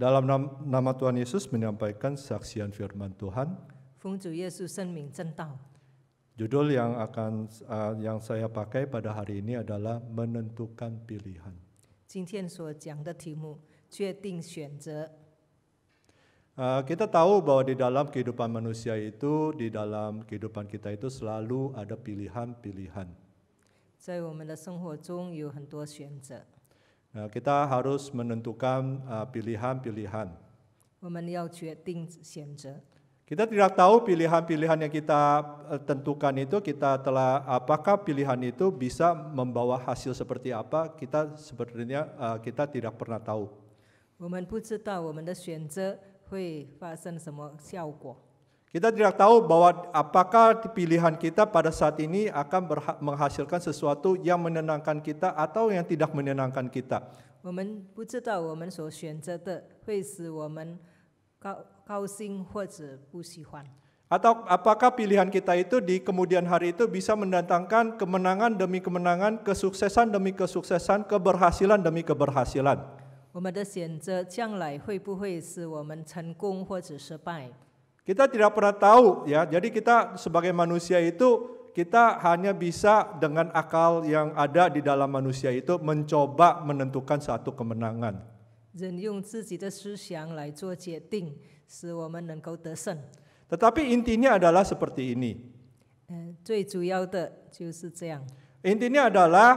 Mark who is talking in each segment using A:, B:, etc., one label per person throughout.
A: dalam nama Tuhan Yesus menyampaikan saksian firman Tuhan. Judul yang akan uh, yang saya pakai pada hari ini adalah menentukan pilihan. Uh, kita tahu bahwa di dalam kehidupan manusia itu, di dalam kehidupan kita itu selalu ada pilihan-pilihan. Nah, kita harus menentukan uh, pilihan-pilihan. Kita tidak tahu pilihan-pilihan yang kita uh, tentukan itu kita telah apakah pilihan itu bisa membawa hasil seperti apa kita sebenarnya uh, kita tidak pernah tahu. Kita tidak tahu bahwa apakah pilihan kita pada saat ini akan menghasilkan sesuatu yang menenangkan kita atau yang tidak menenangkan kita. Atau apakah pilihan kita itu di kemudian hari itu bisa mendatangkan kemenangan demi kemenangan, kesuksesan demi kesuksesan, keberhasilan demi keberhasilan?
B: 我们的选择将来会不会使我们成功或者失败？
A: kita tidak pernah tahu ya. Jadi kita sebagai manusia itu kita hanya bisa dengan akal yang ada di dalam manusia itu mencoba menentukan satu kemenangan. Tetapi intinya adalah seperti ini. Intinya adalah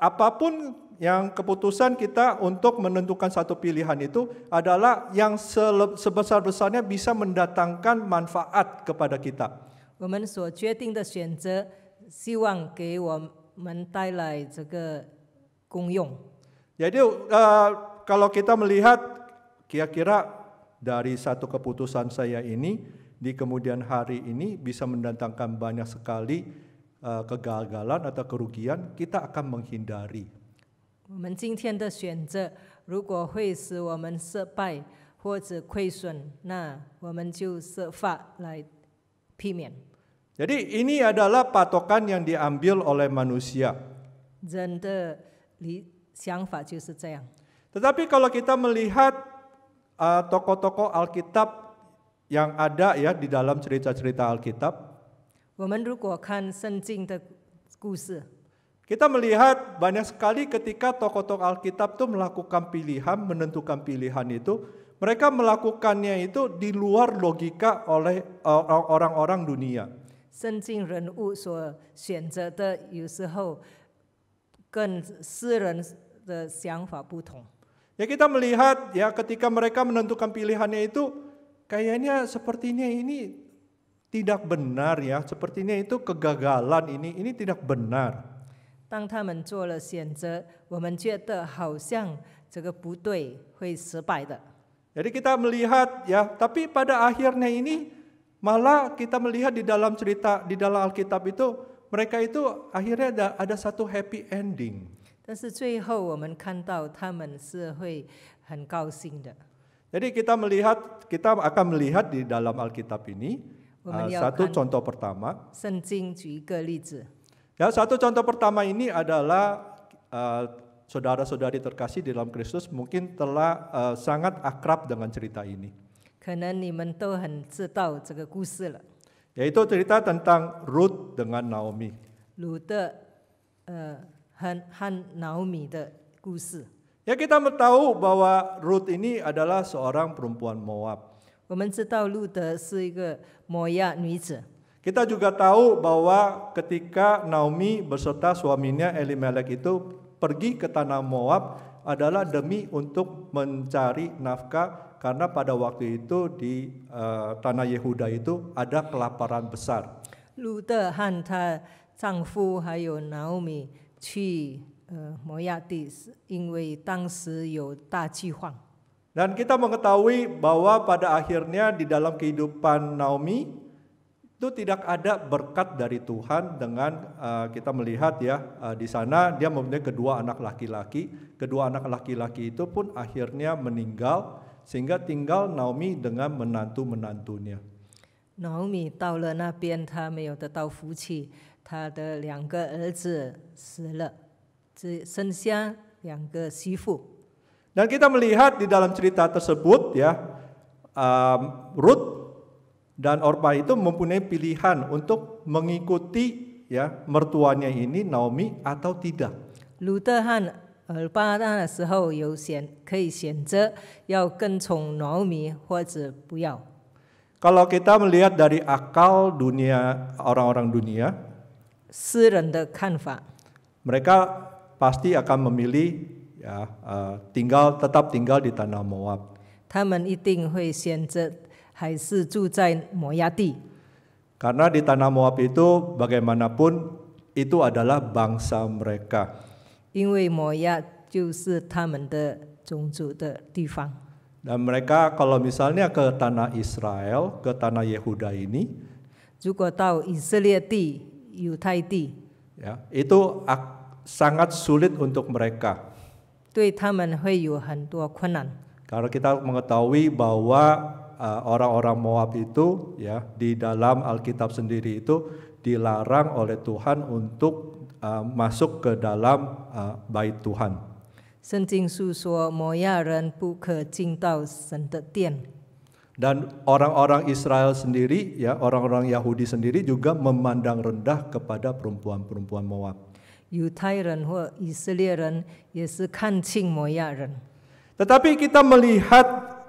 A: apapun yang keputusan kita untuk menentukan satu pilihan itu adalah yang sebesar-besarnya bisa mendatangkan manfaat kepada kita. Jadi eh, kalau kita melihat kira-kira dari satu keputusan saya ini di kemudian hari ini bisa mendatangkan banyak sekali eh, kegagalan atau kerugian, kita akan menghindari
B: 我们今天的选择如果会使我们失败或者亏损，那我们就设法来避免。
A: Jadi ini adalah patokan yang diambil oleh manusia.
B: 人的理想法就是这样。Tetapi kalau kita melihat
A: uh, tokoh-tokoh Alkitab yang ada ya di dalam cerita-cerita
B: 我们如果看圣经的故事。kita melihat
A: banyak sekali ketika tokoh-tokoh Alkitab itu melakukan pilihan, menentukan pilihan itu, mereka melakukannya itu di luar logika oleh eh, orang-orang dunia. Ya kita melihat ya ketika mereka menentukan pilihannya itu kayaknya sepertinya
B: ini tidak
A: benar ya, sepertinya itu kegagalan ini, ini tidak benar.
B: 当他们做了选择，我们觉得好像这个不对，会失败的。
A: Jadi kita melihat ya, tapi pada akhirnya ini malah kita melihat di dalam cerita di dalam Alkitab itu mereka itu akhirnya ada, ada satu happy ending.
B: 但是最后我们看到他们是会很高兴的。
A: Jadi kita melihat kita akan melihat di dalam Alkitab ini
B: ah, satu contoh
A: pertama.
B: 圣经举一个例子。
A: Ya, satu contoh pertama ini adalah eh, saudara-saudari uh, terkasih di dalam Kristus mungkin telah uh, sangat akrab dengan cerita ini. Yaitu cerita tentang Ruth dengan Naomi.
B: Lute, uh, eh, Han, Han Naomi Ya kita tahu bahwa Ruth ini adalah
A: seorang perempuan Moab.
B: 我们知道路德是一个摩亚女子。
A: kita juga tahu bahwa ketika Naomi beserta suaminya Elimelek itu pergi ke tanah Moab adalah demi untuk mencari nafkah karena pada waktu itu di uh, tanah Yehuda itu ada kelaparan besar.
B: Dan Naomi eh,
A: dan kita mengetahui bahwa pada akhirnya di dalam kehidupan Naomi itu tidak ada berkat dari Tuhan dengan uh, kita melihat ya uh, di sana dia mempunyai kedua anak laki-laki kedua anak laki-laki itu pun akhirnya meninggal sehingga tinggal Naomi dengan menantu menantunya. Naomi dan kita melihat di dalam cerita tersebut ya, um, Ruth dan Orpa itu mempunyai pilihan untuk mengikuti ya mertuanya ini Naomi atau tidak.
B: Luther mengikuti Naomi atau
A: Kalau kita melihat dari akal dunia orang-orang dunia, mereka pasti akan memilih ya uh, tinggal tetap tinggal di tanah Moab.
B: 他们一定会选择还是住在摩崖地。
A: Karena di tanah Moab itu bagaimanapun itu adalah bangsa mereka.
B: 因为摩崖就是他们的宗族的地方。
A: Dan mereka kalau misalnya ke tanah Israel, ke tanah Yehuda ini,
B: 如果到以色列地、犹太地
A: ，ya, itu sangat sulit untuk mereka.
B: 对他们会有很多困难。
A: Karena kita mengetahui bahwa Eh, orang-orang Moab itu ya di dalam Alkitab sendiri itu dilarang oleh Tuhan untuk uh, masuk ke dalam uh, bait Tuhan. Dan orang orang-orang Israel sendiri, ya orang-orang Yahudi sendiri juga memandang rendah kepada perempuan-perempuan Moab.
B: Kan Tetapi kita melihat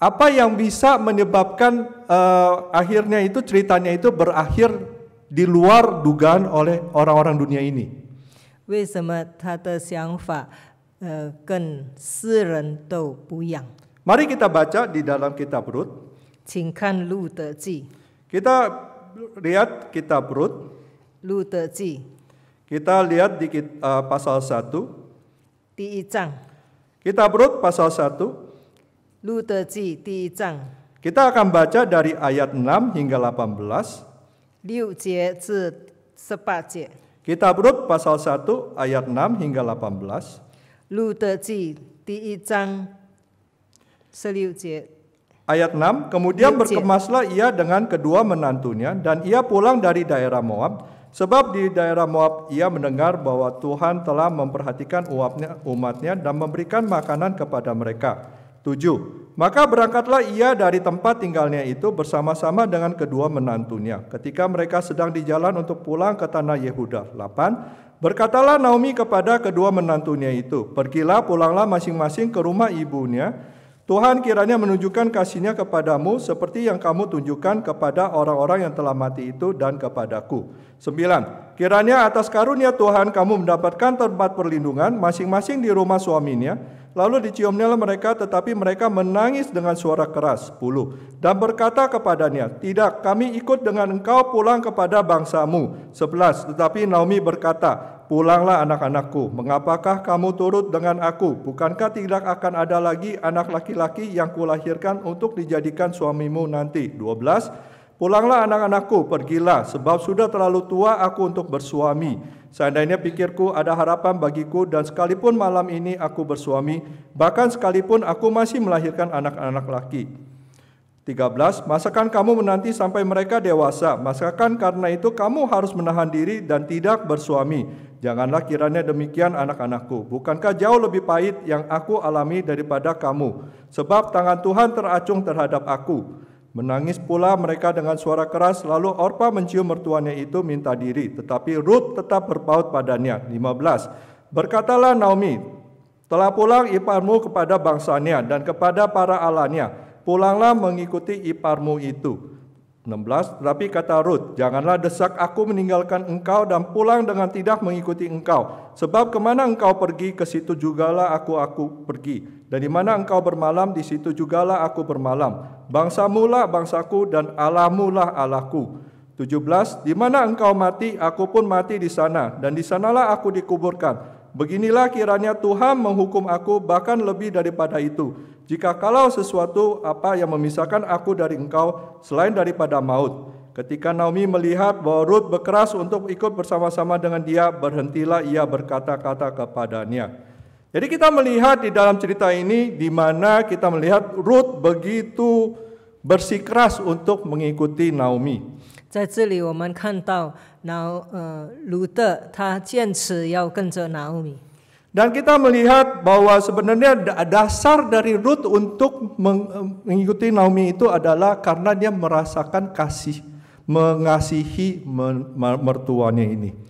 A: Apa yang bisa menyebabkan uh, akhirnya itu ceritanya itu berakhir di luar dugaan oleh orang-orang dunia ini? Mari kita baca di dalam kitab Rut. Kita lihat kitab Rut. Kita lihat di uh, pasal 1. Kitab Rut pasal 1.
B: Kita
A: akan baca dari ayat 6 hingga 18. kita berut pasal 1 ayat 6 hingga 18. Ayat 6, kemudian berkemaslah ia dengan kedua menantunya dan ia pulang dari daerah Moab sebab di daerah Moab ia mendengar bahwa Tuhan telah memperhatikan umatnya dan memberikan makanan kepada mereka. 7. Maka berangkatlah ia dari tempat tinggalnya itu bersama-sama dengan kedua menantunya ketika mereka sedang di jalan untuk pulang ke tanah Yehuda. 8. Berkatalah Naomi kepada kedua menantunya itu, "Pergilah, pulanglah masing-masing ke rumah ibunya. Tuhan kiranya menunjukkan kasihnya kepadamu seperti yang kamu tunjukkan kepada orang-orang yang telah mati itu dan kepadaku." 9. Kiranya atas karunia Tuhan kamu mendapatkan tempat perlindungan masing-masing di rumah suaminya Lalu diciumnya mereka, tetapi mereka menangis dengan suara keras. 10. Dan berkata kepadanya, Tidak, kami ikut dengan engkau pulang kepada bangsamu. 11. Tetapi Naomi berkata, Pulanglah anak-anakku, mengapakah kamu turut dengan aku? Bukankah tidak akan ada lagi anak laki-laki yang kulahirkan untuk dijadikan suamimu nanti? 12. Pulanglah anak-anakku, pergilah, sebab sudah terlalu tua aku untuk bersuami. Seandainya pikirku ada harapan bagiku dan sekalipun malam ini aku bersuami, bahkan sekalipun aku masih melahirkan anak-anak laki. 13. Masakan kamu menanti sampai mereka dewasa, masakan karena itu kamu harus menahan diri dan tidak bersuami. Janganlah kiranya demikian anak-anakku, bukankah jauh lebih pahit yang aku alami daripada kamu, sebab tangan Tuhan teracung terhadap aku.' Menangis pula mereka dengan suara keras, lalu Orpa mencium mertuanya itu minta diri, tetapi Ruth tetap berpaut padanya. 15. Berkatalah Naomi, telah pulang iparmu kepada bangsanya dan kepada para alanya, pulanglah mengikuti iparmu itu. 16. Tetapi kata Ruth, janganlah desak aku meninggalkan engkau dan pulang dengan tidak mengikuti engkau. Sebab kemana engkau pergi, ke situ jugalah aku aku pergi. Dan di mana engkau bermalam, di situ jugalah aku bermalam Bangsa mula bangsaku dan alamulah Allahku. 17 Di mana engkau mati, aku pun mati di sana dan di sanalah aku dikuburkan. Beginilah kiranya Tuhan menghukum aku bahkan lebih daripada itu. Jika kalau sesuatu apa yang memisahkan aku dari engkau selain daripada maut. Ketika Naomi melihat bahwa Ruth berkeras untuk ikut bersama-sama dengan dia, berhentilah ia berkata-kata kepadanya. Jadi kita melihat di dalam cerita ini di mana kita melihat Ruth begitu bersikeras untuk mengikuti Naomi. Dan kita melihat bahwa sebenarnya dasar dari Ruth untuk mengikuti Naomi itu adalah karena dia merasakan kasih, mengasihi mertuanya ini.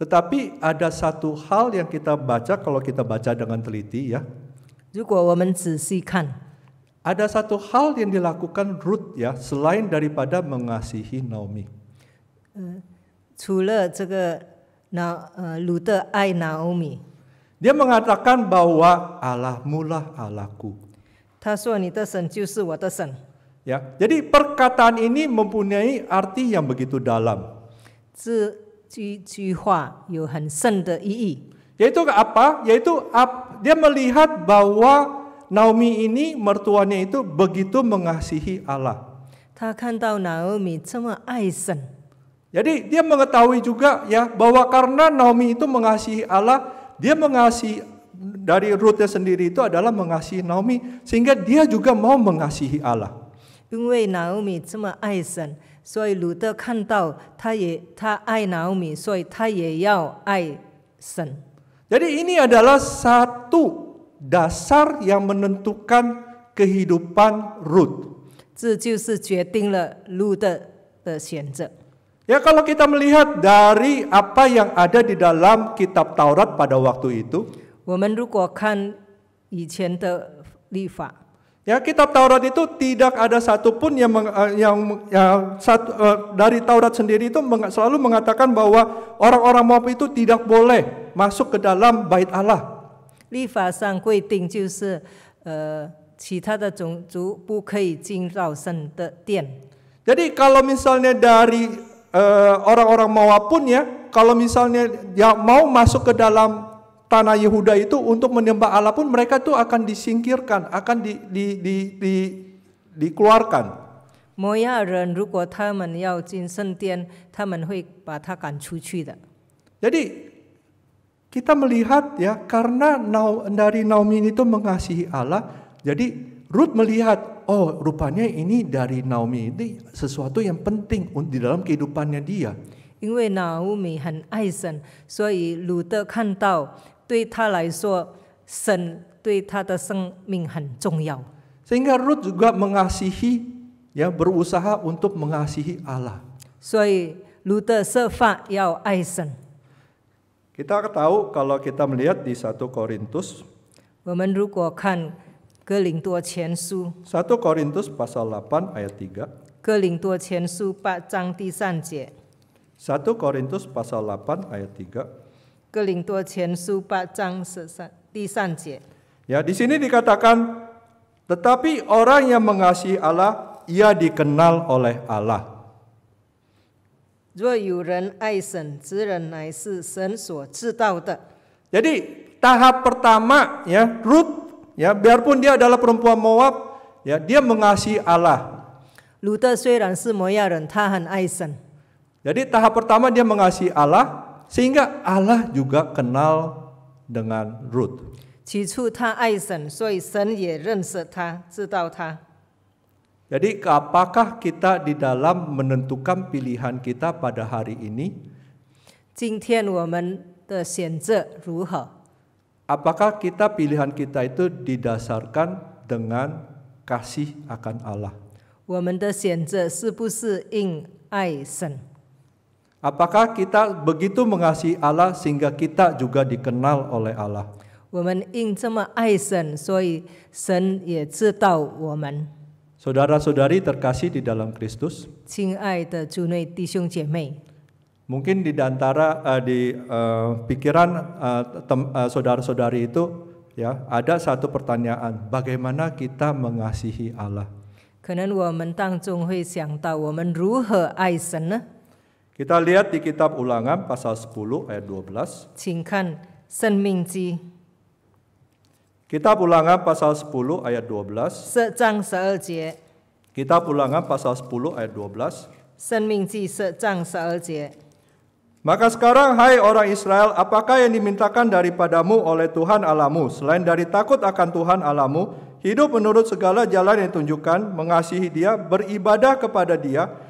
A: Tetapi ada satu hal yang kita baca kalau kita baca dengan teliti ya. Ada satu hal yang dilakukan Ruth ya selain daripada mengasihi Naomi.
B: Naomi. Dia mengatakan bahwa
A: Allah mula Allahku. Ya, jadi perkataan ini mempunyai arti yang begitu dalam.
B: 这句话有很深的意义。Yaitu apa? Yaitu ap,
A: dia melihat bahwa Naomi ini mertuanya itu begitu mengasihi Allah.
B: Naomi 这么爱神，Jadi dia mengetahui
A: juga ya bahwa karena Naomi itu mengasihi Allah, dia mengasihi dari rootnya sendiri itu adalah mengasihi Naomi sehingga dia juga mau mengasihi Allah.
B: 因为 Naomi 这么爱神，所以鲁德看到他也他爱拿米，所以他也要爱神。Jadi ini adalah satu
A: dasar yang menentukan kehidupan Ruth.
B: 这就是决定了路的的选择。Ya kalau kita melihat
A: dari apa yang ada di dalam kitab Taurat pada waktu itu.
B: 我们如果看以前的律法。
A: Ya, kitab Taurat itu
B: tidak ada satupun
A: yang eh, yang ya, sat, uh, dari Taurat sendiri itu meng, selalu mengatakan bahwa orang-orang Moab itu tidak boleh masuk ke dalam bait Allah. Eh, Jadi kalau misalnya dari orang-orang uh, orang -orang Moab pun ya, kalau misalnya ya mau masuk ke dalam tanah Yehuda itu untuk menyembah Allah pun mereka itu akan disingkirkan, akan di, di, di, di, dikeluarkan. Jadi kita melihat ya karena dari Naomi itu mengasihi Allah, jadi Ruth melihat oh rupanya ini dari Naomi ini sesuatu yang penting di dalam kehidupannya dia.
B: 因为 Naomi 很爱神，所以鲁德看到对他来说，神对他的生命很重要。
A: Sehingga Ruth juga mengasihi, ya berusaha untuk mengasihi Allah. Kita tahu kalau kita melihat di 1 Korintus. satu Korintus pasal 8 ayat 3.
B: 哥林多前书八章第三节。
A: 1 Korintus pasal 8 ayat 3.
B: 哥林多前书八章十三第三节。
A: Ya, di sini dikatakan tetapi orang yang mengasihi Allah, ia dikenal oleh Allah.
B: Jadi tahap pertama
A: ya Ruth ya biarpun dia adalah perempuan Moab ya dia mengasihi Allah.
B: 鲁特虽然是摩亚人，他很爱神。
A: Jadi tahap pertama dia mengasihi Allah. Sehingga Allah juga kenal dengan Ruth. Jadi, apakah kita di dalam menentukan pilihan kita pada hari ini?
B: 今天我们的选择如何
A: ？Apakah kita pilihan kita itu didasarkan dengan kasih akan Allah? Apakah kita begitu mengasihi Allah sehingga kita juga dikenal oleh Allah? saudara saudari terkasih di dalam Kristus. Mungkin di antara uh, di uh, pikiran uh, saudara-saudari itu ya ada satu pertanyaan, bagaimana kita mengasihi Allah?
B: 可能我们当中会想到，我们如何爱神呢？
A: kita lihat di kitab Ulangan pasal 10 ayat 12.
B: Cinkan Senmingji.
A: Kitab Ulangan pasal 10 ayat 12.
B: Sejang seerjie.
A: Kitab Ulangan pasal 10 ayat 12.
B: Senmingji sejang seerjie.
A: Maka sekarang hai orang Israel, apakah yang dimintakan daripadamu oleh Tuhan alamu selain dari takut akan Tuhan alamu, hidup menurut segala jalan yang tunjukkan, mengasihi dia, beribadah kepada dia,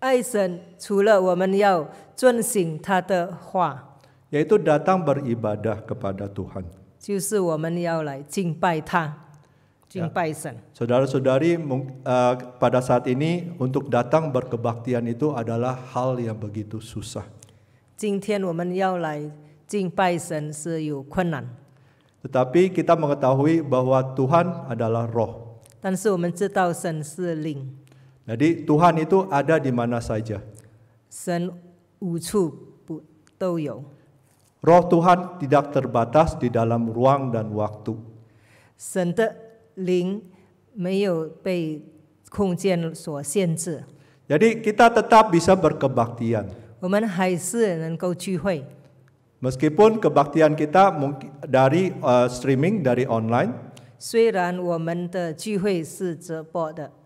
B: 爱神除了我们要遵行他的话
A: ，yaitu datang beribadah kepada Tuhan，
B: 就是我们要来敬拜他。
A: Saudara-saudari uh, eh, pada saat ini untuk datang berkebaktian itu adalah hal yang begitu susah. Tetapi kita mengetahui bahwa Tuhan adalah roh.
B: 但是我们知道神是灵。
A: jadi Tuhan itu ada di mana saja. Roh Tuhan tidak terbatas di dalam ruang dan waktu. Jadi kita tetap bisa berkebaktian. Meskipun kebaktian kita dari uh, streaming dari online.
B: 虽然我们的聚会是直播的。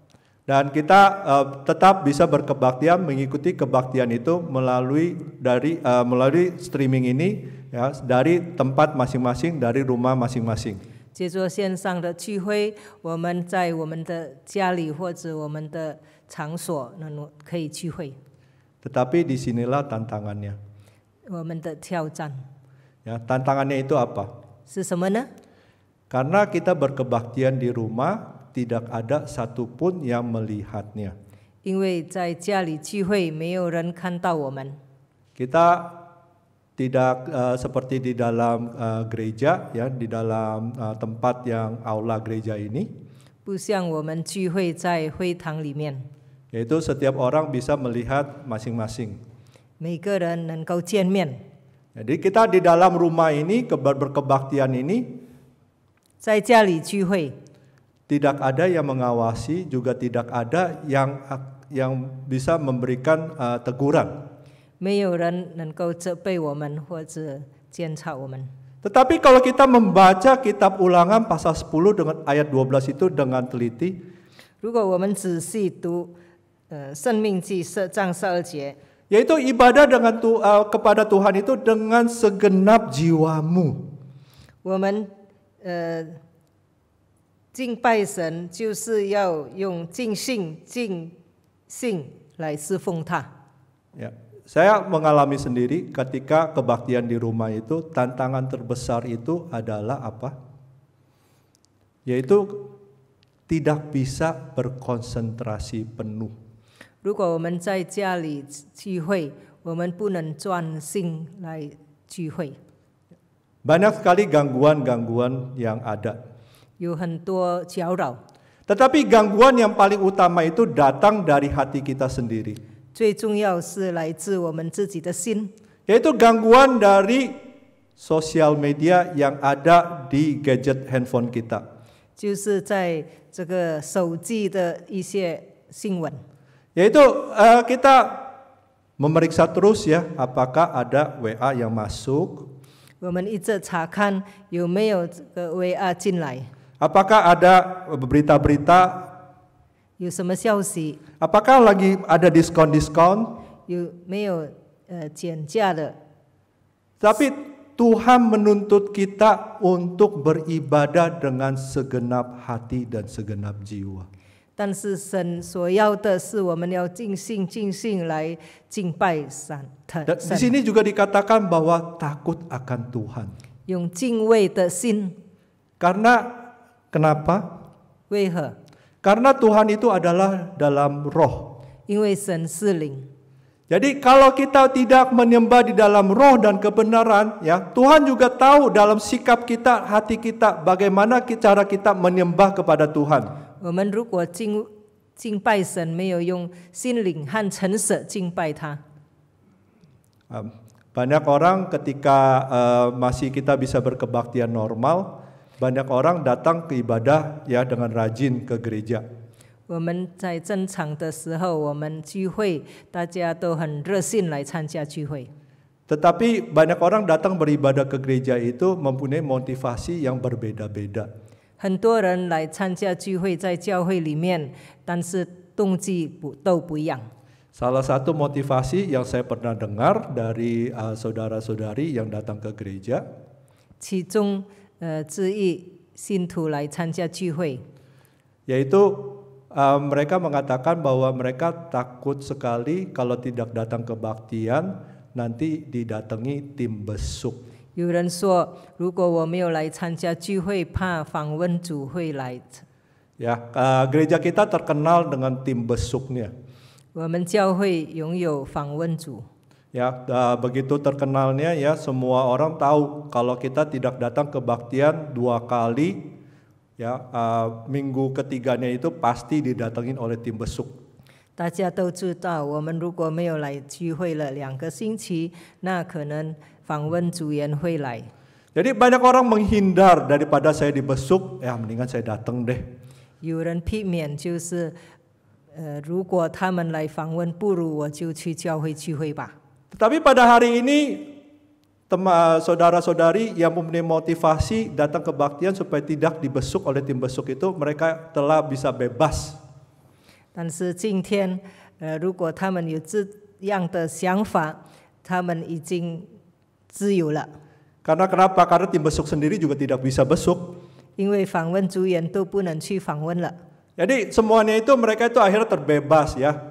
A: dan kita uh, tetap bisa berkebaktian mengikuti kebaktian itu melalui dari uh, melalui streaming ini ya dari tempat masing-masing dari rumah masing-masing.
B: 借助线上的聚会，我们在我们的家里或者我们的场所，那可以聚会。
A: Tetapi disinilah tantangannya. tantangannya itu apa? Karena kita berkebaktian di rumah, tidak ada satupun yang melihatnya. Kita tidak uh, seperti di dalam uh, gereja ya, di dalam uh, tempat yang aula gereja ini. Yaitu setiap orang bisa melihat masing-masing. Jadi kita di dalam rumah ini berkebaktian ini. 在家里聚会。tidak ada yang mengawasi, juga tidak ada yang yang bisa memberikan uh, teguran. Tetapi kalau kita membaca kitab ulangan pasal 10 dengan ayat 12 itu dengan teliti, yaitu ibadah dengan tu, uh, kepada Tuhan itu dengan segenap jiwamu.
B: 敬拜神就是要用尽性、尽性来侍奉他。
A: Ya, saya mengalami sendiri ketika kebaktian di rumah itu tantangan terbesar itu adalah apa? Yaitu tidak bisa berkonsentrasi penuh.
B: 如果我们在家里聚会，我们不能专心来聚会。
A: Banyak sekali gangguan-gangguan yang ada. Tetapi gangguan yang paling utama itu datang dari hati kita sendiri. Yaitu gangguan dari sosial media yang ada di gadget handphone kita. Yaitu uh, eh, kita memeriksa terus ya apakah ada WA yang masuk.
B: 我们一直查看有没有这个 WA 进来。
A: Apakah ada berita-berita
B: Apakah lagi ada diskon-diskon? Eh, Tapi Tuhan menuntut
A: kita untuk beribadah dengan segenap hati dan segenap jiwa.
B: 但是神所要的是我们要尽心尽性来敬拜神。Di sini juga
A: dikatakan bahwa takut akan Tuhan.
B: Karena Kenapa? Weihe? Karena
A: Tuhan itu adalah dalam roh. Jadi kalau kita tidak menyembah di dalam roh dan kebenaran, ya Tuhan juga tahu dalam sikap kita, hati kita, bagaimana cara kita menyembah kepada Tuhan. banyak orang ketika uh, masih kita bisa berkebaktian normal, banyak orang datang ke ibadah ya dengan rajin ke gereja.
B: 我们在正常的时候，我们聚会，大家都很热心来参加聚会。
A: Tetapi banyak orang datang beribadah ke gereja itu mempunyai motivasi yang berbeda-beda.
B: 很多人来参加聚会，在教会里面，但是动机不都不一样。
A: Salah satu motivasi yang saya pernah dengar dari uh, saudara-saudari yang datang ke gereja.
B: 其中呃致意信徒来参加聚会。
A: yaitu uh, mereka mengatakan bahwa mereka takut sekali kalau tidak datang kebaktian nanti didatangi tim besuk.
B: uh,
A: gereja kita terkenal dengan tim besuknya.
B: 我们教会拥有访问组。
A: Ya, begitu terkenalnya ya semua orang tahu kalau kita tidak datang ke baktian dua kali ya uh, minggu ketiganya itu pasti didatengin oleh tim besuk. Jadi banyak orang menghindar daripada saya dibesuk, ya mendingan saya datang deh.
B: 有人避免就是，呃，如果他们来访问，不如我就去教会聚会吧。
A: tetapi pada hari ini saudara-saudari yang mempunyai motivasi datang kebaktian supaya tidak dibesuk oleh tim besuk itu mereka telah bisa bebas.
B: Eh,
A: Karena kenapa? Karena tim besuk sendiri juga tidak bisa besuk. Jadi semuanya itu mereka itu akhirnya terbebas ya.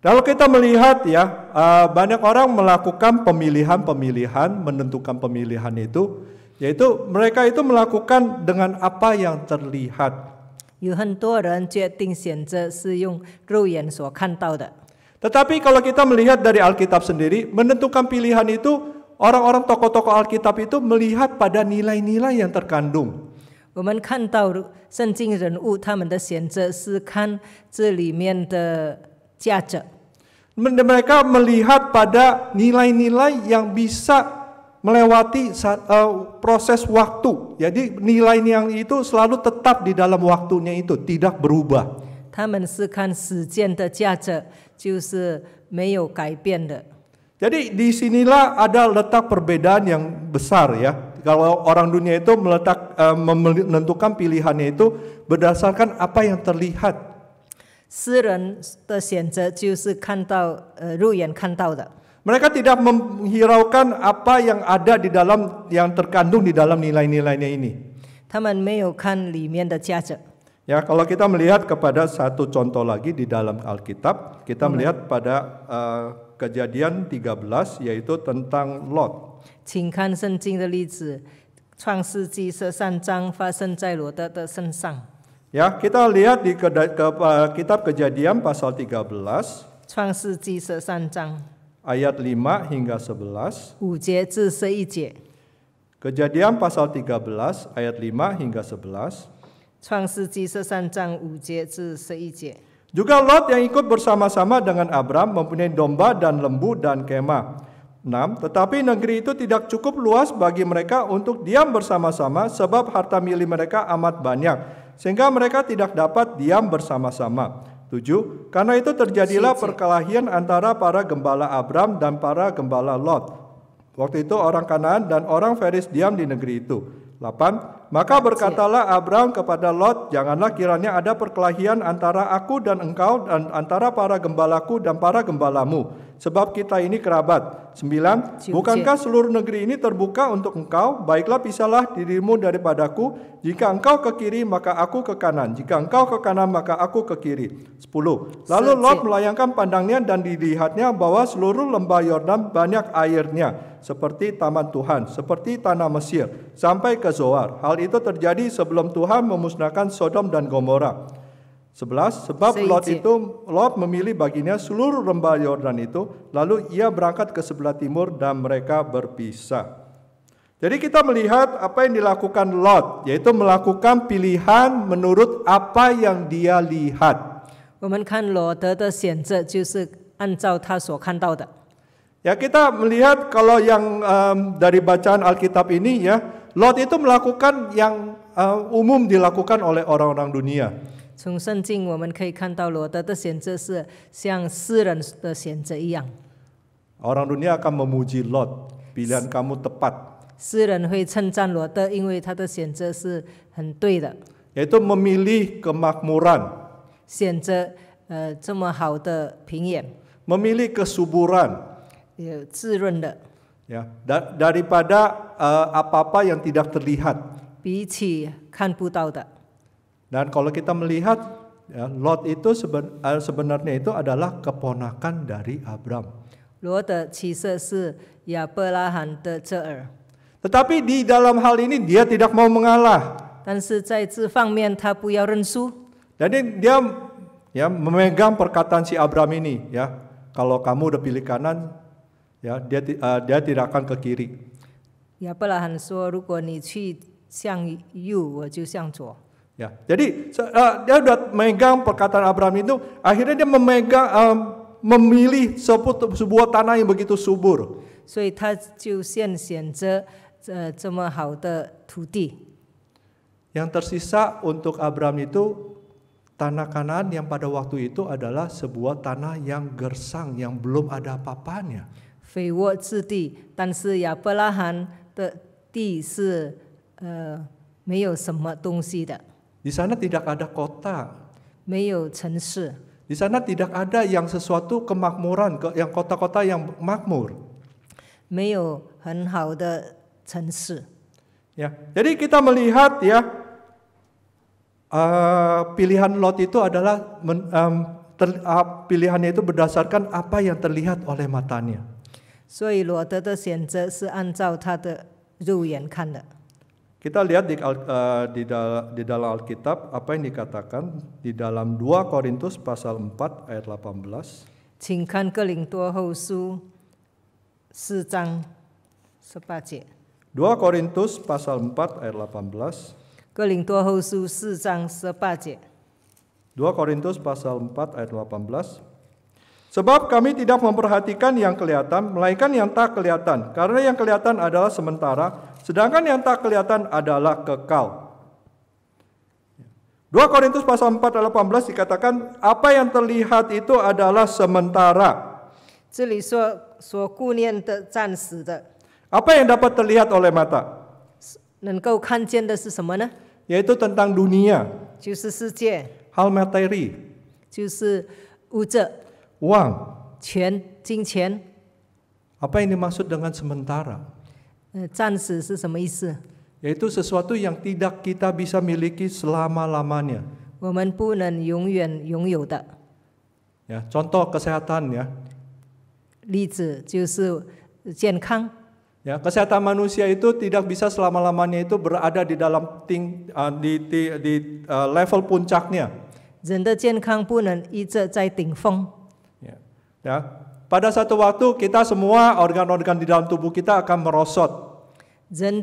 A: Kalau kita melihat ya, eh, banyak orang melakukan pemilihan-pemilihan, menentukan pemilihan itu, yaitu mereka itu melakukan dengan apa yang terlihat. Tetapi kalau kita melihat dari Alkitab sendiri, menentukan pilihan itu orang-orang tokoh-tokoh Alkitab itu melihat pada nilai-nilai yang terkandung.
B: 我们看到圣经人物他们的选择是看这里面的
A: mereka melihat pada nilai-nilai yang bisa melewati eh, proses waktu. Jadi nilai yang itu selalu tetap di dalam waktunya itu, tidak berubah.
B: 他们是看时间的价值，就是没有改变的。Jadi disinilah ada letak
A: perbedaan yang besar ya. Kalau orang dunia itu meletak eh, menentukan pilihannya itu berdasarkan apa yang terlihat
B: mereka tidak menghiraukan apa
A: yang ada di dalam yang terkandung di dalam nilai-nilainya ini. Ya, kalau kita melihat kepada satu contoh lagi di dalam Alkitab, kita hmm. melihat pada uh, kejadian 13 yaitu tentang Lot.
B: 请看圣经的例子，《创世纪》十三章发生在罗德的身上。
A: Ya, kita lihat di kitab Kejadian pasal 13. Ayat 5 hingga 11. Kejadian pasal 13 ayat 5 hingga 11. Juga Lot yang ikut bersama-sama dengan Abram mempunyai domba dan lembu dan kemah. 6. Tetapi negeri itu tidak cukup luas bagi mereka untuk diam bersama-sama sebab harta milik mereka amat banyak sehingga mereka tidak dapat diam bersama-sama. tujuh Karena itu terjadilah perkelahian antara para gembala Abram dan para gembala Lot. Waktu itu orang Kanaan dan orang Feris diam di negeri itu. 8. Maka berkatalah Abram kepada Lot, janganlah kiranya ada perkelahian antara aku dan engkau dan antara para gembalaku dan para gembalamu, sebab kita ini kerabat. Sembilan, Bukankah seluruh negeri ini terbuka untuk engkau? Baiklah pisahlah dirimu daripadaku. Jika engkau ke kiri, maka aku ke kanan. Jika engkau ke kanan, maka aku ke kiri. Sepuluh. Lalu Lot melayangkan pandangnya dan dilihatnya bahwa seluruh lembah Yordan banyak airnya, seperti taman Tuhan, seperti tanah Mesir, sampai ke Zoar. Hal itu terjadi sebelum Tuhan memusnahkan Sodom dan Gomora. 11 sebab Lot itu Lot memilih baginya seluruh lembah Yordan itu lalu ia berangkat ke sebelah timur dan mereka berpisah. Jadi kita melihat apa yang dilakukan Lot yaitu melakukan pilihan menurut apa yang dia lihat.
B: Ya kita melihat kalau yang um,
A: dari bacaan Alkitab ini ya Lot itu melakukan yang uh, umum dilakukan oleh orang-orang dunia.
B: 从圣经我们可以看到，罗德的选择是像世人的选择一样。
A: Orang dunia akan memuji Lot, pilihan kamu tepat.
B: 世人会称赞罗德，因为他的选择是很对的。
A: Yaitu memilih kemakmuran.
B: 选择呃这么好的平野。
A: Memilih kesuburan.
B: 有滋润的。
A: ya daripada uh, apa-apa yang tidak terlihat. Kan Dan kalau kita melihat ya, Lot itu seben, uh, sebenarnya itu adalah keponakan dari Abram.
B: Ya er.
A: Tetapi di dalam hal ini dia tidak mau mengalah.
B: ini
A: ya dia ya memegang perkataan si Abram ini ya. Kalau kamu udah pilih kanan, Ya, dia uh, dia tidak akan ke kiri.
B: Ya, Balahan 说如果你去向右，我就向左。
A: Ya, jadi uh, dia sudah memegang perkataan Abraham itu, akhirnya dia memegang uh, memilih sebuah, sebuah tanah yang begitu subur. Yang tersisa untuk Abraham itu tanah kanan yang pada waktu itu adalah sebuah tanah yang gersang yang belum ada apa-apanya.
B: 肥沃之地，但是亚伯拉罕的地是呃没有什么东西的。
A: Di sana tidak ada kota. 没有城市。Di sana tidak ada yang sesuatu kemakmuran, ke, yang kota-kota yang makmur. 没有很好的城市。Ya, jadi kita melihat ya uh, pilihan Lot itu adalah men, um, ter, uh, pilihannya itu berdasarkan apa yang terlihat oleh matanya.
B: 所以罗德的选择是按照他的肉眼看的。
A: Kita lihat di, uh, di, dal di dalam Alkitab apa yang dikatakan di dalam 2 Korintus pasal 4 ayat 18. 2 Korintus pasal 4 ayat 18. 2 Korintus pasal 4 ayat 18. Sebab kami tidak memperhatikan yang kelihatan, melainkan yang tak kelihatan. Karena yang kelihatan adalah sementara, sedangkan yang tak kelihatan adalah kekal. 2 Korintus pasal 4 ayat 18 dikatakan, apa yang terlihat itu adalah sementara. Apa yang dapat terlihat oleh mata? Yaitu tentang dunia. Hal materi.
B: 就是物质。uang, 钱、金钱。
A: Apa yang dimaksud dengan sementara?
B: 呃，暂时是什么意思
A: ？Yaitu eh, sesuatu yang tidak kita bisa miliki
B: selama-lamanya.
A: contoh kesehatan ya.
B: 例子就是健康。
A: Ya, kesehatan manusia itu tidak bisa selama-lamanya itu berada di dalam ting, uh, di, di, di uh, level puncaknya.
B: 人的健康不能一直在顶峰。
A: Ya. Pada satu waktu kita semua organ-organ di dalam tubuh kita akan merosot. Eh,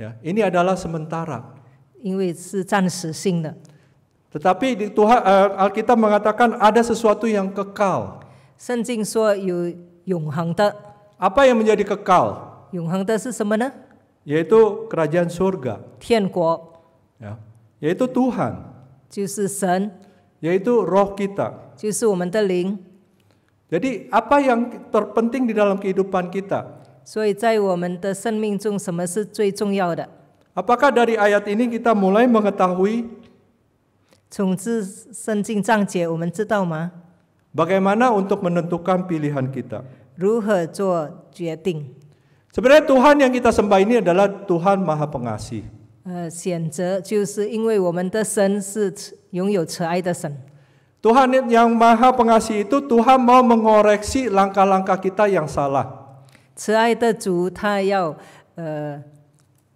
A: ya,
B: ini adalah sementara. Tetapi di Tuhan uh, Alkitab mengatakan ada sesuatu yang kekal. Apa yang menjadi kekal? Yaitu kerajaan surga. Ya, yaitu Tuhan. 就是神。
A: yaitu roh kita. Jadi apa yang
B: terpenting di dalam kehidupan kita? Apakah dari ayat ini kita mulai mengetahui
A: bagaimana untuk menentukan pilihan kita?
B: Sebenarnya Tuhan yang kita sembah ini adalah Tuhan Maha Pengasih. 呃选择，就是因为我们的神是拥有慈爱的神。
A: Tuhan yang maha pengasih itu Tuhan mau mengoreksi langkah-langkah
B: kita yang salah. 慈爱的主，他要呃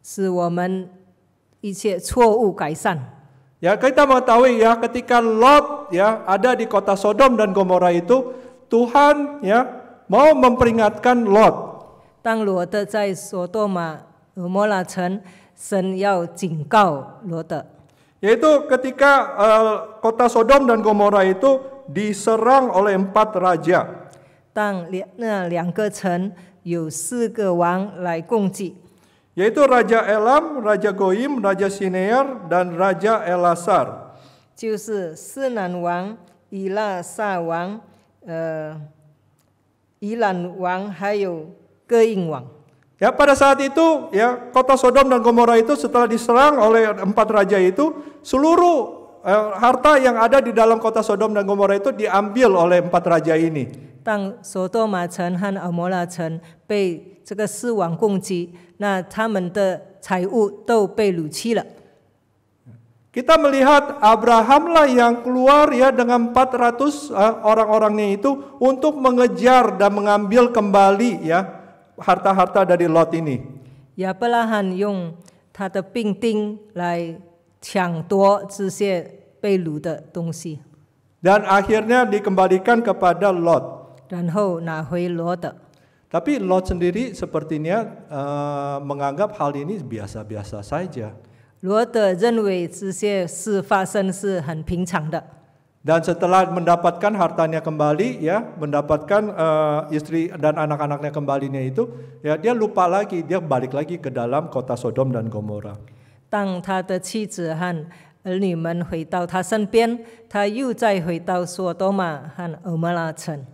B: 使我们一切错误改善。Ya, kita mengetahui ya ketika
A: Lot ya ada di kota Sodom dan Gomora itu Tuhan ya mau memperingatkan Lot.
B: 当罗德在索多玛、俄摩拉城神要警告罗德。Yaitu ketika uh,
A: kota Sodom dan Gomora itu diserang oleh empat raja.
B: 当两那两个城有四个王来共计。Yaitu Raja
A: Elam, Raja Goim, Raja Sinear, dan Raja Elasar.
B: Wang.
A: Ya, pada saat itu ya kota Sodom dan Gomora itu setelah diserang oleh empat raja itu seluruh eh, harta yang ada di dalam kota Sodom dan Gomora itu diambil oleh empat raja ini.
B: Dan Kita melihat Abrahamlah
A: yang keluar ya dengan 400 uh, eh, orang-orangnya itu untuk mengejar dan mengambil kembali ya harta-harta dari Lot ini.
B: Ya belahan yang ta de bing ding lai qiang duo zixie bei lu de dongxi.
A: Dan akhirnya dikembalikan kepada Lot. Dan hou na hui luo de. Tapi Lot sendiri sepertinya uh, menganggap hal ini biasa-biasa saja.
B: Luo de renwei zixie shi fa sheng shi hen ping chang de.
A: Dan setelah mendapatkan hartanya kembali, ya, mendapatkan uh, istri dan anak-anaknya kembalinya itu, ya, dia lupa lagi, dia balik lagi ke dalam kota Sodom dan Gomora.
B: chen.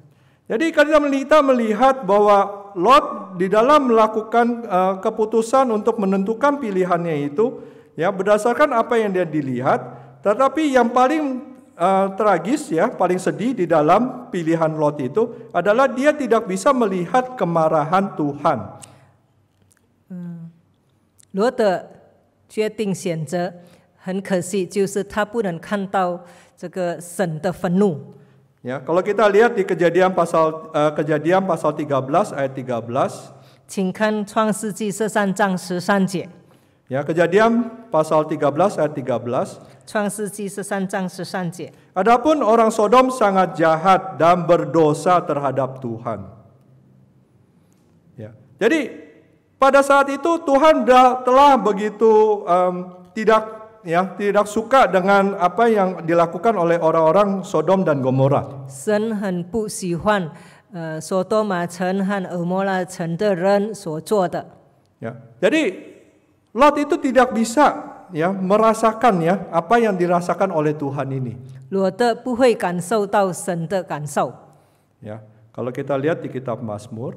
B: karena kita
A: melihat bahwa Lot di dalam melakukan uh, keputusan untuk menentukan pilihannya itu, ya berdasarkan apa yang dia dilihat, tetapi yang paling uh, tragis ya, paling sedih di dalam pilihan Lot itu adalah dia tidak bisa melihat kemarahan Tuhan.
B: Hmm. Lot 的决定选择很可惜，就是他不能看到这个神的愤怒。
A: Ya, kalau kita lihat di kejadian pasal uh, kejadian pasal 13 ayat 13.
B: 请看创世纪十三章十三节。
A: Ya, kejadian pasal 13 ayat 13. Adapun orang Sodom sangat jahat dan berdosa terhadap Tuhan. Ya. Jadi pada saat itu Tuhan telah begitu um, tidak ya tidak suka dengan apa yang dilakukan oleh orang-orang Sodom dan Gomora.
B: Eh, ya. Jadi
A: Lot itu tidak bisa ya merasakan ya apa yang dirasakan oleh Tuhan ini. Ya, kalau kita lihat di kitab Mazmur,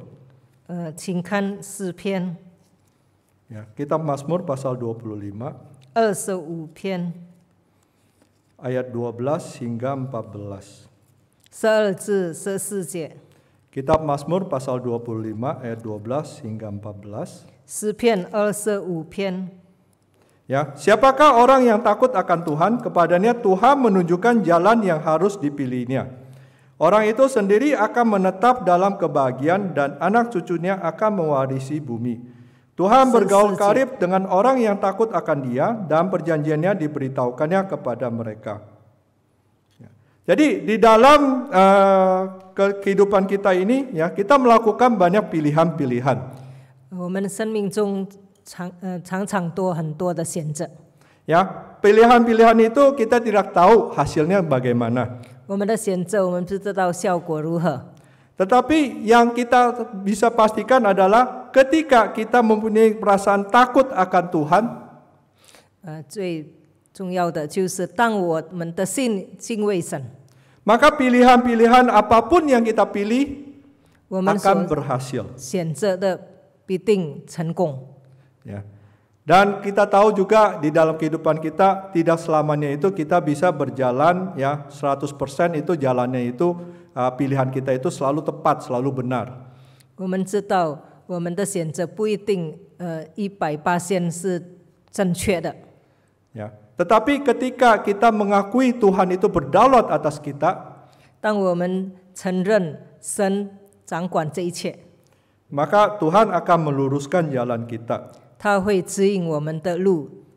A: uh, ya, kitab Mazmur pasal 25,
B: 25篇,
A: ayat 12 hingga 14.
B: 12至14节.
A: Kitab Mazmur pasal 25 ayat 12 hingga 14. Ya, siapakah orang yang takut akan Tuhan? Kepadanya Tuhan menunjukkan jalan yang harus dipilihnya. Orang itu sendiri akan menetap dalam kebahagiaan dan anak cucunya akan mewarisi bumi. Tuhan bergaul karib dengan orang yang takut akan dia dan perjanjiannya diberitahukannya kepada mereka. Jadi di dalam uh, kehidupan kita ini ya kita melakukan banyak pilihan-pilihan. Ya, pilihan-pilihan itu kita tidak tahu hasilnya bagaimana.
B: Tetapi yang
A: kita bisa pastikan adalah ketika kita mempunyai perasaan takut akan Tuhan,
B: 重要的就是当我们的心敬畏神。Maka pilihan-pilihan apapun yang kita pilih akan
A: berhasil. Dan kita tahu juga di dalam kehidupan kita tidak selamanya itu kita bisa berjalan ya 100% itu jalannya itu uh, pilihan kita itu selalu tepat, selalu benar. Ya. Tetapi ketika kita mengakui Tuhan itu berdaulat atas kita, maka Tuhan akan meluruskan jalan kita.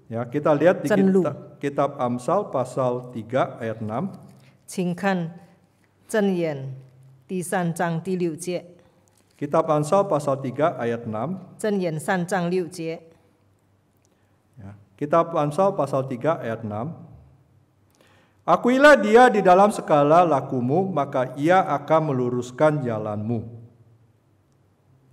A: Ya, kita lihat di kitab, kitab Amsal pasal 3 ayat 6.
B: Cingkan di di Sanjang Liu Jie.
A: Kitab Amsal pasal 3 ayat 6.
B: Sanjang Liu Jie.
A: Kitab Amsal pasal 3 ayat 6. Akuilah dia di dalam segala lakumu, maka ia akan meluruskan jalanmu.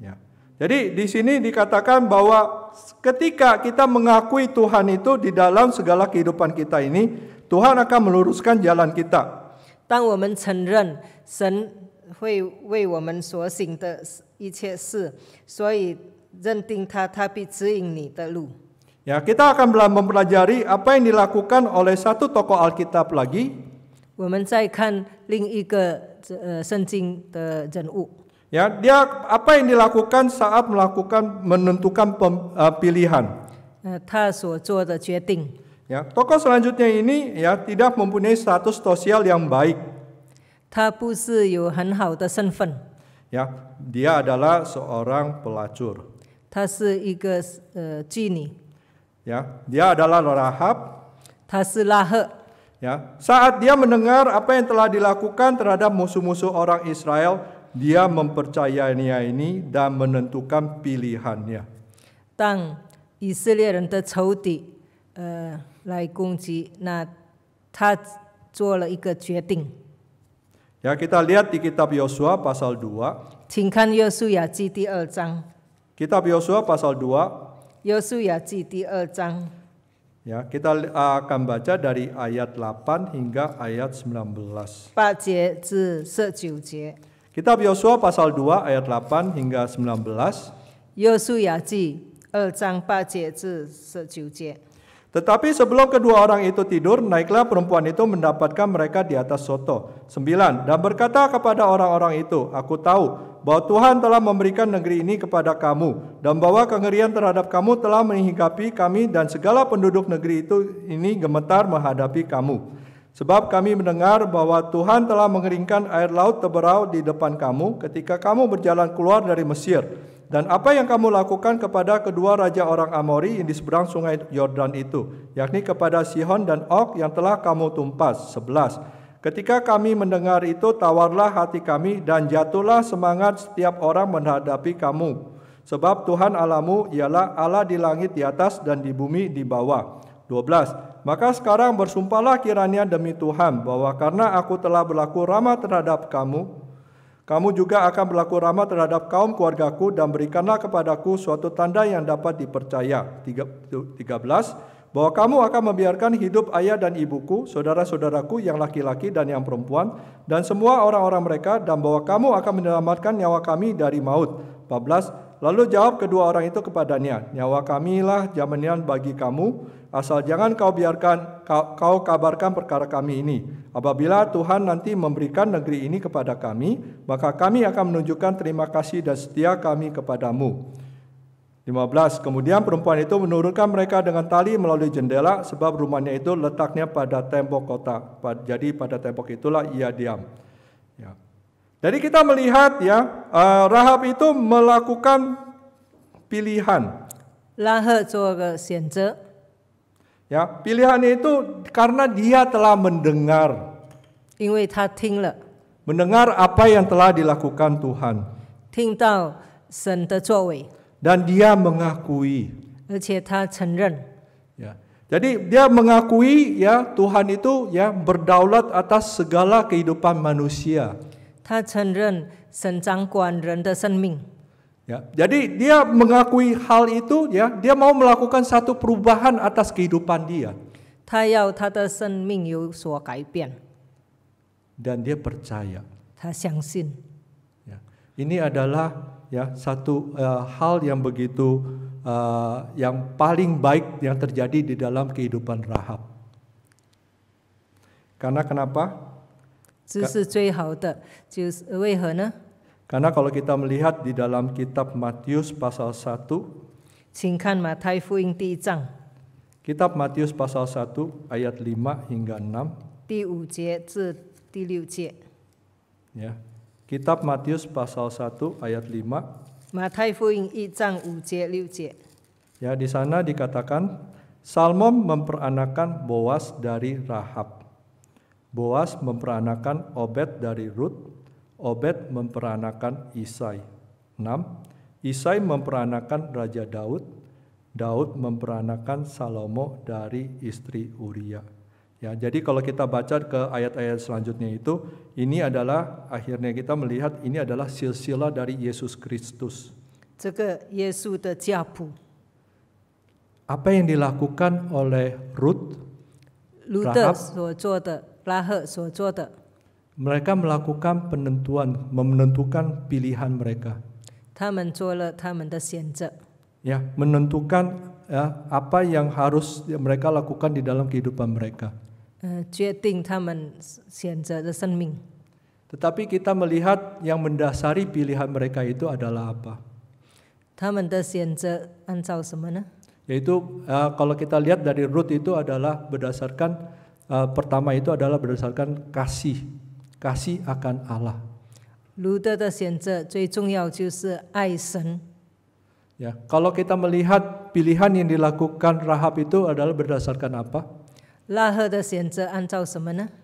A: Ya. Jadi di sini dikatakan bahwa ketika kita mengakui Tuhan itu di dalam segala kehidupan kita ini, Tuhan akan meluruskan jalan kita.
B: 当我们承认神会为我们所行的一切事，所以认定他，他必指引你的路。
A: Ya, kita akan mempelajari apa yang dilakukan oleh satu tokoh Alkitab lagi. Eh, ya, dia apa yang dilakukan saat melakukan menentukan pem, uh, pilihan.
B: Eh, ya, tokoh selanjutnya ini ya tidak mempunyai status
A: sosial yang baik. Ya, dia adalah seorang pelacur.
B: 他是一个呃妓女。
A: Ya, dia adalah Rahab. Ya, saat dia mendengar apa yang telah dilakukan terhadap musuh-musuh orang Israel, dia mempercayainya ini dan menentukan pilihannya.
B: 当以色列人的仇敌，呃，来攻击，那他做了一个决定。
A: Ya, eh, kita lihat di kitab Yosua pasal 2.
B: 请看《约书亚记》第二章。
A: Kitab Yosua pasal 2 Yosua Ya, kita akan baca dari ayat 8 hingga ayat 19.
B: 八节至十九节。
A: Kitab Yosua pasal 2 ayat 8 hingga 19.
B: Yosua
A: Tetapi sebelum kedua orang itu tidur, naiklah perempuan itu mendapatkan mereka di atas soto. Sembilan, dan berkata kepada orang-orang itu, Aku tahu bahwa Tuhan telah memberikan negeri ini kepada kamu dan bahwa kengerian terhadap kamu telah menghinggapi kami dan segala penduduk negeri itu ini gemetar menghadapi kamu. Sebab kami mendengar bahwa Tuhan telah mengeringkan air laut teberau di depan kamu ketika kamu berjalan keluar dari Mesir. Dan apa yang kamu lakukan kepada kedua raja orang Amori yang di seberang sungai Yordan itu, yakni kepada Sihon dan Og yang telah kamu tumpas. 11. Ketika kami mendengar itu, tawarlah hati kami dan jatuhlah semangat setiap orang menghadapi kamu. Sebab Tuhan Alamu ialah Allah di langit di atas dan di bumi di bawah. 12. Maka sekarang bersumpahlah kiranya demi Tuhan bahwa karena aku telah berlaku ramah terhadap kamu, kamu juga akan berlaku ramah terhadap kaum keluargaku dan berikanlah kepadaku suatu tanda yang dapat dipercaya. 13 bahwa kamu akan membiarkan hidup ayah dan ibuku, saudara-saudaraku yang laki-laki dan yang perempuan, dan semua orang-orang mereka, dan bahwa kamu akan menyelamatkan nyawa kami dari maut. 14. Lalu jawab kedua orang itu kepadanya, nyawa kamilah jaminan bagi kamu, asal jangan kau biarkan kau, kau kabarkan perkara kami ini. Apabila Tuhan nanti memberikan negeri ini kepada kami, maka kami akan menunjukkan terima kasih dan setia kami kepadamu. 15. Kemudian perempuan itu menurunkan mereka dengan tali melalui jendela sebab rumahnya itu letaknya pada tembok kota. Jadi pada tembok itulah ia diam. Ya. Jadi kita melihat ya eh, Rahab itu melakukan pilihan. Ya, pilihan itu karena dia telah mendengar. Mendengar apa yang telah dilakukan Tuhan.
B: 听到神的作为。
A: dan dia mengakui.
B: Ya.
A: Jadi dia mengakui ya Tuhan itu ya berdaulat atas segala kehidupan manusia. Ya, jadi dia mengakui hal itu ya, dia mau melakukan satu perubahan atas kehidupan dia. Dan dia percaya. Ya, ini adalah ya satu uh, hal yang begitu uh, yang paling baik yang terjadi di dalam kehidupan Rahab. Karena kenapa? Karena kalau kita melihat di dalam kitab Matius pasal 1, Kitab Matius pasal 1 ayat 5 hingga 6.
B: 第五节至第六节。
A: Ya. Yeah. Kitab Matius pasal 1 ayat 5. Matai Ya, di sana dikatakan Salmon memperanakan Boas dari Rahab. Boas memperanakan Obed dari Rut. Obed memperanakan Isai. 6. Isai memperanakan Raja Daud. Daud memperanakan Salomo dari istri Uriah. Ya, jadi kalau kita baca ke ayat-ayat selanjutnya itu, ini adalah akhirnya kita melihat ini adalah silsilah dari Yesus Kristus. Apa yang dilakukan oleh Ruth, Rahab, mereka melakukan penentuan, menentukan pilihan mereka. Ya, menentukan ya, apa yang harus mereka lakukan di dalam kehidupan mereka. Tetapi kita melihat yang mendasari pilihan mereka itu adalah apa? Yaitu uh, kalau kita lihat dari root itu adalah berdasarkan uh, pertama itu adalah berdasarkan kasih, kasih akan Allah. Ya, kalau kita melihat pilihan yang dilakukan Rahab itu adalah berdasarkan apa?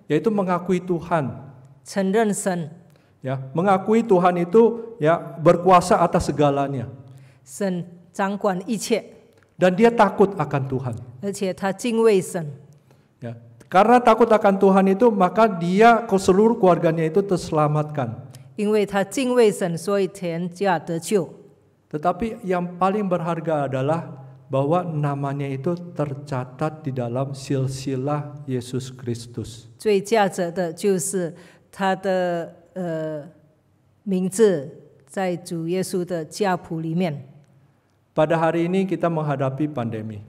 A: Yaitu mengakui Tuhan. Ya, mengakui Tuhan itu ya berkuasa atas segalanya. Dan dia takut akan Tuhan. Ya, karena takut akan Tuhan itu maka dia ke seluruh keluarganya itu terselamatkan.
B: Tetapi yang paling berharga adalah bahwa namanya
A: itu tercatat di dalam silsilah Yesus Kristus. Pada hari ini kita menghadapi pandemi.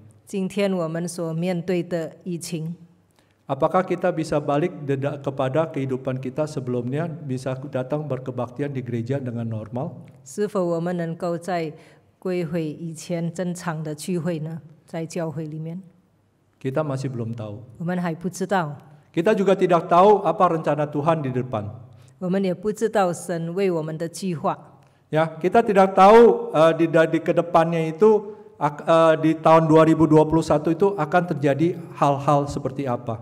A: Apakah kita bisa balik kepada kehidupan kita sebelumnya bisa datang berkebaktian di gereja dengan normal?
B: 是否我们能够在归回以前正常的聚会呢？在教会里面
A: ，kita masih belum tahu。
B: 我们还不知道。
A: Kita juga tidak tahu apa rencana Tuhan di depan。
B: 我们也不知道神为我们的计划。
A: Ya, kita tidak tahu eh, di, di kedepannya itu eh, di tahun 2021 itu akan terjadi hal-hal seperti apa.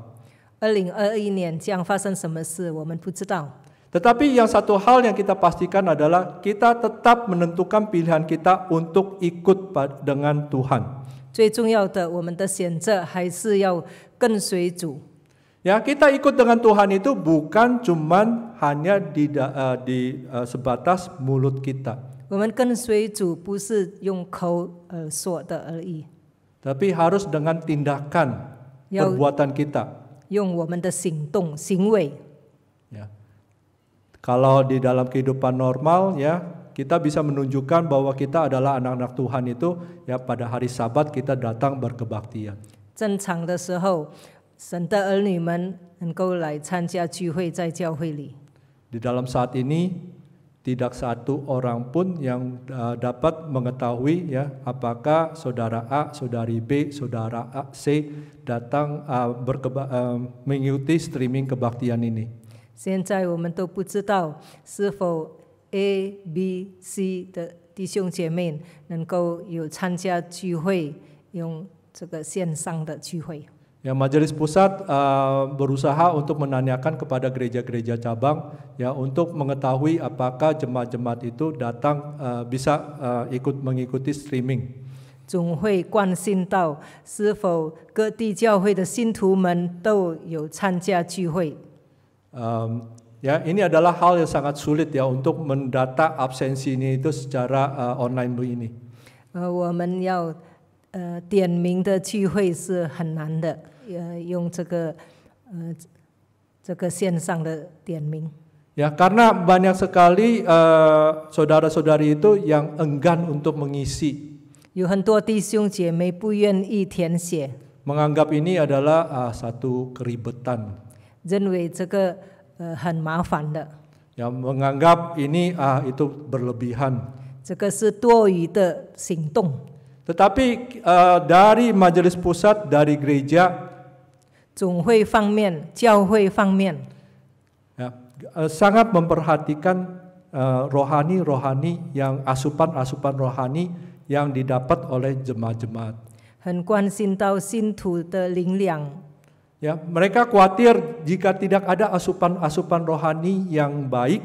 A: Tetapi yang satu hal yang kita pastikan adalah kita tetap menentukan pilihan kita untuk ikut dengan Tuhan. Ya, kita ikut dengan Tuhan itu bukan cuman hanya di, uh, di uh, sebatas mulut kita. Tapi harus dengan tindakan
B: perbuatan kita. 用我们的行动行为。
A: kalau di dalam kehidupan normal ya kita bisa menunjukkan bahwa kita adalah anak-anak Tuhan itu ya pada hari Sabat kita datang berkebaktian.
B: 正常的时候，神的儿女们能够来参加聚会，在教会里。
A: Di dalam saat ini tidak satu orang pun yang eh, dapat mengetahui ya apakah saudara A, saudari B, saudara A, C datang uh, berkeba, uh, mengikuti streaming kebaktian ini.
B: 现在我们都不知道是否 A、B、C 的弟兄姐妹能够有参加聚会，用这个线上的聚会。
A: Ya Majelis Pusat uh, berusaha untuk menanyakan kepada gereja-gereja cabang ya untuk mengetahui apakah jemaat-jemaat itu datang uh, bisa uh, ikut mengikuti streaming.
B: 总会关心到是否各地教会的信徒们都有参加聚会。
A: Um, ya, ini adalah hal yang sangat sulit ya untuk mendata absensi ini itu secara uh, online begini. Uh, ya, karena banyak sekali uh, saudara-saudari itu yang enggan untuk mengisi.
B: 有很多弟兄姐妹不愿意填写。
A: Menganggap ini adalah uh, satu keribetan.
B: 认为这个呃很麻烦的。
A: Yang menganggap ini ah itu berlebihan. Tetapi uh, dari majelis pusat dari gereja uh, sangat memperhatikan rohani-rohani uh, -rohani yang asupan-asupan rohani yang didapat oleh jemaat-jemaat.
B: 很关心到信徒的灵粮
A: Ya, mereka khawatir jika tidak ada asupan-asupan rohani yang baik.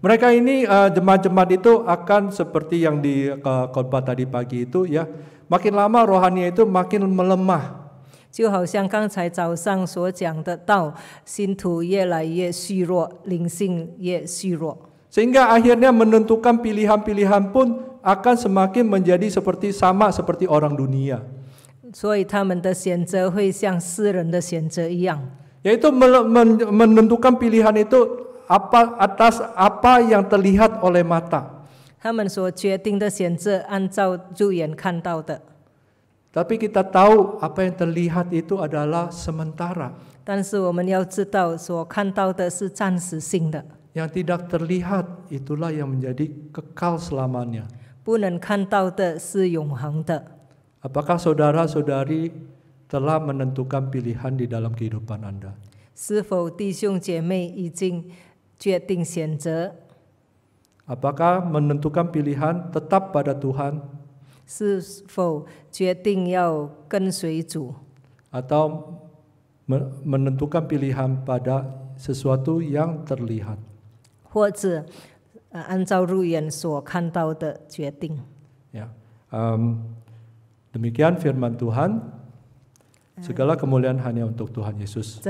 A: Mereka ini jemaat eh, jemaat-jemaat itu akan seperti yang di uh, khotbah tadi pagi itu ya, makin lama rohaninya itu makin melemah. Sehingga akhirnya menentukan pilihan-pilihan pun akan semakin menjadi seperti sama seperti orang dunia.
B: 所以他们的选择会像诗人的选择一样。
A: Yaitu menentukan pilihan itu apa atas apa yang terlihat oleh mata.
B: 他们所决定的选择，按照肉眼看到的。
A: Tapi kita tahu apa yang terlihat itu adalah sementara. tidak terlihat itulah yang menjadi kekal selamanya. Apakah saudara-saudari telah menentukan pilihan di dalam kehidupan Anda? Apakah menentukan pilihan tetap pada Tuhan Atau menentukan pilihan pada sesuatu yang terlihat? Atau yang ya, um, Demikian firman Tuhan. Segala kemuliaan hanya untuk Tuhan Yesus.